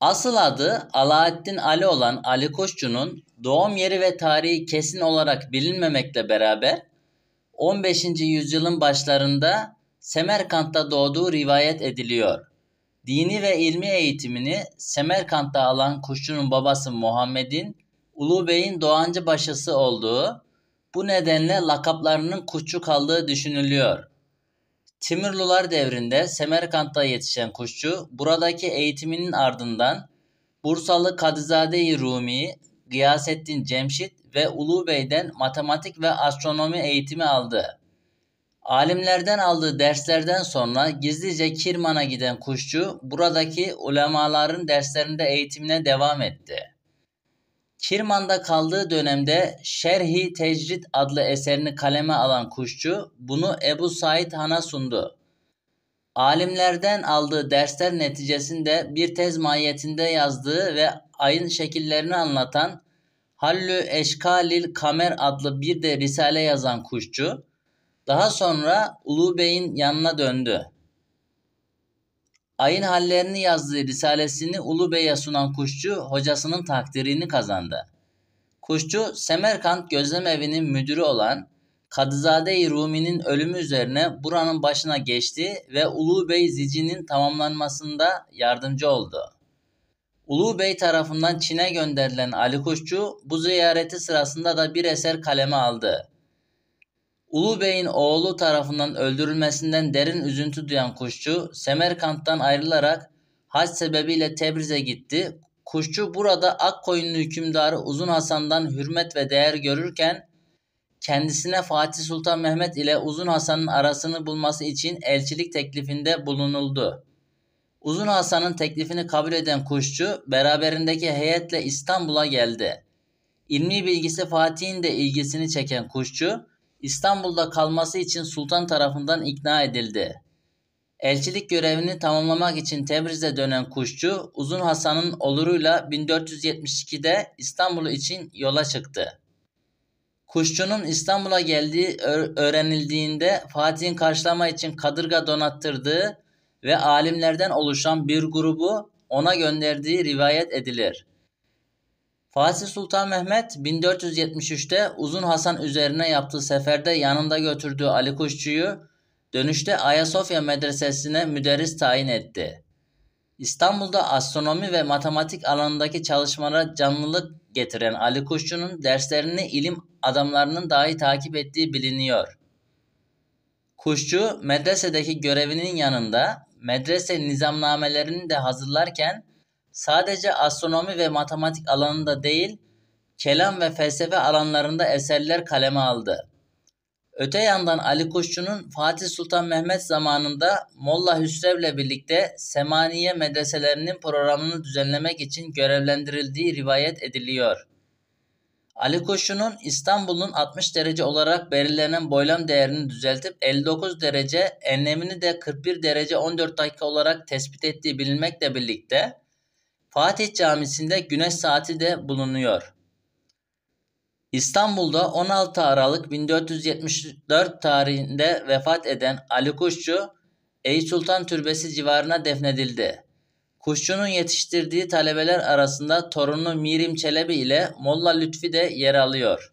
Asıl adı Alaaddin Ali olan Ali Koççu'nun doğum yeri ve tarihi kesin olarak bilinmemekle beraber 15. yüzyılın başlarında Semerkant'ta doğduğu rivayet ediliyor. Dini ve ilmi eğitimini Semerkant'ta alan Koççu'nun babası Muhammed'in Ulubey'in Doğancı başısı olduğu, bu nedenle lakaplarının Koççu kaldığı düşünülüyor. Timurlular devrinde Semerkant'ta yetişen kuşçu buradaki eğitiminin ardından Bursalı Kadızade-i Rumi, Gıyasettin Cemşit ve Ulu Bey'den matematik ve astronomi eğitimi aldı. Alimlerden aldığı derslerden sonra gizlice Kirman'a giden kuşçu buradaki ulemaların derslerinde eğitimine devam etti. Kirman'da kaldığı dönemde Şerhi Tecrit adlı eserini kaleme alan Kuşçu bunu Ebu Said Han'a sundu. Alimlerden aldığı dersler neticesinde bir tez mahiyetinde yazdığı ve ayın şekillerini anlatan Hallü Eşkalil Kamer adlı bir de risale yazan Kuşçu, daha sonra Ulu Bey'in yanına döndü ayın hallerini yazdığı risalesini Ulu Bey'e sunan Kuşçu hocasının takdirini kazandı. Kuşçu, Semerkant Gözlem Evi'nin müdürü olan Kadızade-i Rumi'nin ölümü üzerine buranın başına geçti ve Ulu Bey Zici'nin tamamlanmasında yardımcı oldu. Ulu Bey tarafından Çin'e gönderilen Ali Kuşçu bu ziyareti sırasında da bir eser kaleme aldı. Ulu Bey'in oğlu tarafından öldürülmesinden derin üzüntü duyan kuşçu Semerkant'tan ayrılarak hac sebebiyle Tebriz'e gitti. Kuşçu burada Akkoyunlu hükümdarı Uzun Hasan'dan hürmet ve değer görürken kendisine Fatih Sultan Mehmet ile Uzun Hasan'ın arasını bulması için elçilik teklifinde bulunuldu. Uzun Hasan'ın teklifini kabul eden kuşçu beraberindeki heyetle İstanbul'a geldi. İlmi bilgisi Fatih'in de ilgisini çeken kuşçu İstanbul'da kalması için sultan tarafından ikna edildi. Elçilik görevini tamamlamak için Tebriz'e dönen Kuşçu, Uzun Hasan'ın oluruyla 1472'de İstanbul için yola çıktı. Kuşçu'nun İstanbul'a geldiği öğrenildiğinde Fatih'in karşılama için kadırga donattırdığı ve alimlerden oluşan bir grubu ona gönderdiği rivayet edilir. Fatih Sultan Mehmet 1473'te Uzun Hasan üzerine yaptığı seferde yanında götürdüğü Ali Kuşçu'yu dönüşte Ayasofya Medresesi'ne müderris tayin etti. İstanbul'da astronomi ve matematik alanındaki çalışmalara canlılık getiren Ali Kuşçu'nun derslerini ilim adamlarının dahi takip ettiği biliniyor. Kuşçu medresedeki görevinin yanında medrese nizamnamelerini de hazırlarken sadece astronomi ve matematik alanında değil, kelam ve felsefe alanlarında eserler kaleme aldı. Öte yandan Ali Kuşçu'nun Fatih Sultan Mehmet zamanında Molla Hüsrev'le birlikte Semaniye medreselerinin programını düzenlemek için görevlendirildiği rivayet ediliyor. Ali Kuşçu'nun İstanbul'un 60 derece olarak belirlenen boylam değerini düzeltip 59 derece, enlemini de 41 derece 14 dakika olarak tespit ettiği bilinmekle birlikte Fatih Camisi'nde güneş saati de bulunuyor. İstanbul'da 16 Aralık 1474 tarihinde vefat eden Ali Kuşçu, Eyüp Sultan Türbesi civarına defnedildi. Kuşçu'nun yetiştirdiği talebeler arasında torunu Mirim Çelebi ile Molla Lütfi de yer alıyor.